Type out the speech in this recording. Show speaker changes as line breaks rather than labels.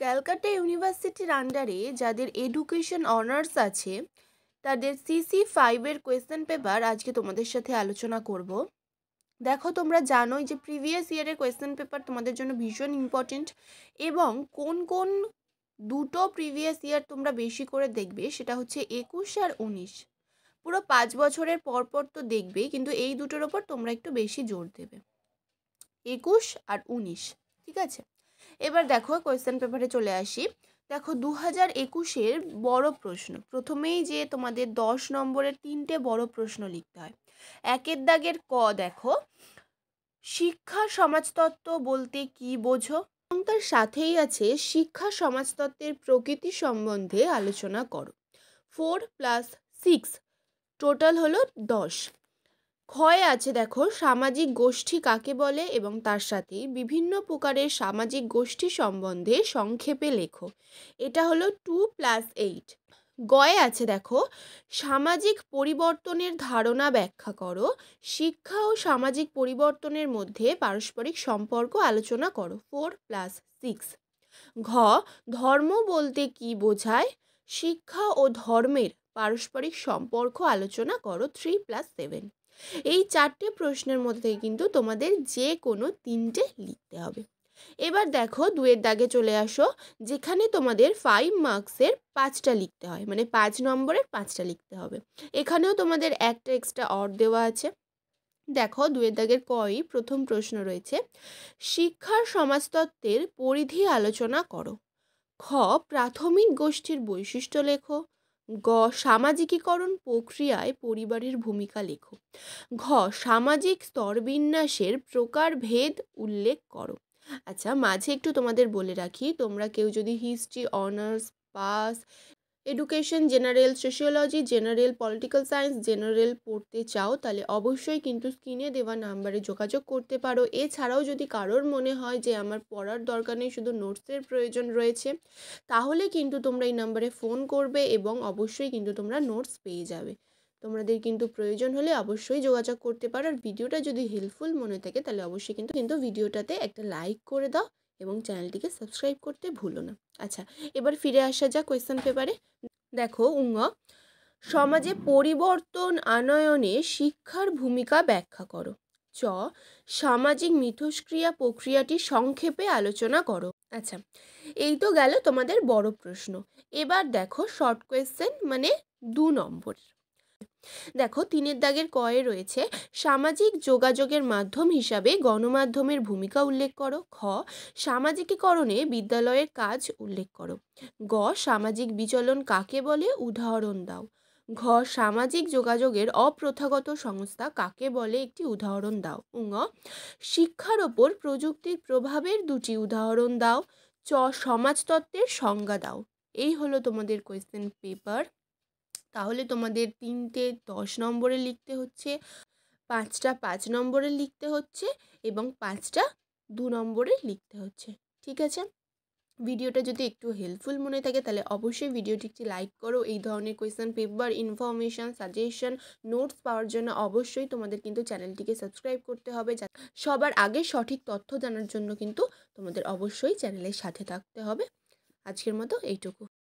ক্যালকাটা ইউনিভার্সিটির আন্ডারে যাদের এডুকেশন অনার্স আছে তাদের সিসি ফাইভের কোয়েশ্চেন পেপার আজকে তোমাদের সাথে আলোচনা করব দেখো তোমরা জানোই যে প্রিভিয়াস ইয়ারের কোয়েশ্চেন পেপার তোমাদের জন্য ভীষণ ইম্পর্টেন্ট এবং কোন কোন দুটো প্রিভিয়াস ইয়ার তোমরা বেশি করে দেখবে সেটা হচ্ছে একুশ আর উনিশ পুরো পাঁচ বছরের পরপর তো দেখবেই কিন্তু এই দুটোর ওপর তোমরা একটু বেশি জোর দেবে একুশ আর উনিশ ঠিক আছে এবার দেখো কোয়েশ্চেন পেপারে চলে আসি দেখো দু হাজার একুশের বড় প্রশ্ন প্রথমেই যে তোমাদের দশ নম্বরের তিনটে বড় প্রশ্ন লিখতে হয় একের দাগের ক দেখো শিক্ষা সমাজতত্ত্ব বলতে কি বোঝো এবং তার সাথেই আছে শিক্ষা সমাজতত্ত্বের প্রকৃতি সম্বন্ধে আলোচনা করো ফোর প্লাস সিক্স টোটাল হলো দশ ক্ষয় আছে দেখো সামাজিক গোষ্ঠী কাকে বলে এবং তার সাথে বিভিন্ন প্রকারের সামাজিক গোষ্ঠী সম্বন্ধে সংক্ষেপে লেখো এটা হলো টু প্লাস এইট গয়ে আছে দেখো সামাজিক পরিবর্তনের ধারণা ব্যাখ্যা করো শিক্ষা ও সামাজিক পরিবর্তনের মধ্যে পারস্পরিক সম্পর্ক আলোচনা করো ফোর প্লাস সিক্স ঘ ধর্ম বলতে কি বোঝায় শিক্ষা ও ধর্মের পারস্পরিক সম্পর্ক আলোচনা করো থ্রি প্লাস সেভেন এই চারটে প্রশ্নের মধ্যে থেকে কিন্তু তোমাদের যে কোনো তিনটে লিখতে হবে এবার দেখো দুয়ের দাগে চলে আসো যেখানে তোমাদের ফাইভ মার্কসের পাঁচটা লিখতে হয় মানে পাঁচ নম্বরের পাঁচটা লিখতে হবে এখানেও তোমাদের একটা এক্সট্রা অর দেওয়া আছে দেখো দুয়ের দাগের কয় প্রথম প্রশ্ন রয়েছে শিক্ষার সমাজতত্ত্বের পরিধি আলোচনা করো খ প্রাথমিক গোষ্ঠীর বৈশিষ্ট্য লেখো গ সামাজিকীকরণ প্রক্রিয়ায় পরিবারের ভূমিকা লেখো ঘ সামাজিক স্তরবিন্যাসের প্রকারভেদ উল্লেখ করো আচ্ছা মাঝে একটু তোমাদের বলে রাখি তোমরা কেউ যদি history honours pass education general sociology general political science general পড়তে চাও তাহলে অবশ্যই কিন্তু স্ক্রিনে দেওয়া নাম্বারে যোগাযোগ করতে পারো এছাড়াও যদি কারোর মনে হয় যে আমার পড়ার দরকার নেই শুধু নোটসের প্রয়োজন রয়েছে তাহলে কিন্তু তোমরা এই নাম্বারে ফোন করবে এবং অবশ্যই কিন্তু তোমরা নোটস পেয়ে যাবে তোমাদের কিন্তু প্রয়োজন হলে অবশ্যই যোগাযোগ করতে পারো আর ভিডিওটা যদি হেল্পফুল মনে থাকে তাহলে অবশ্যই কিন্তু কিন্তু ভিডিওটাতে একটা লাইক করে দাও এবং চ্যানেলটিকে সাবস্ক্রাইব করতে ভুলো না আচ্ছা এবার ফিরে আসা যাক কোয়েশ্চেন পেপারে দেখো উঙ্গ সমাজে পরিবর্তন আনয়নে শিক্ষার ভূমিকা ব্যাখ্যা করো চ সামাজিক মিথস্ক্রিয়া প্রক্রিয়াটি সংক্ষেপে আলোচনা করো আচ্ছা এই তো গেল তোমাদের বড় প্রশ্ন এবার দেখো শর্ট কোয়েশ্চেন মানে দু নম্বর দেখো তিনের দাগের কয়ে রয়েছে সামাজিক যোগাযোগের মাধ্যম হিসাবে গণমাধ্যমের ভূমিকা উল্লেখ করো খ সামাজিকীকরণে বিদ্যালয়ের কাজ উল্লেখ করো গ সামাজিক বিচলন কাকে বলে উদাহরণ দাও ঘ সামাজিক যোগাযোগের অপ্রথাগত সংস্থা কাকে বলে একটি উদাহরণ দাও ঙ শিক্ষার ওপর প্রযুক্তির প্রভাবের দুটি উদাহরণ দাও চ সমাজতত্ত্বের সংজ্ঞা দাও এই হলো তোমাদের কোয়েশ্চেন পেপার তাহলে তোমাদের তিনটে দশ নম্বরে লিখতে হচ্ছে পাঁচটা পাঁচ নম্বরে লিখতে হচ্ছে এবং পাঁচটা দু নম্বরে লিখতে হচ্ছে ঠিক আছে ভিডিওটা যদি একটু হেল্পফুল মনে থাকে তাহলে অবশ্যই ভিডিওটি একটি লাইক করো এই ধরনের question paper information suggestion notes পাওয়ার জন্য অবশ্যই তোমাদের কিন্তু চ্যানেলটিকে সাবস্ক্রাইব করতে হবে সবার আগে সঠিক তথ্য জানার জন্য কিন্তু তোমাদের অবশ্যই চ্যানেলের সাথে থাকতে হবে আজকের মতো এইটুকু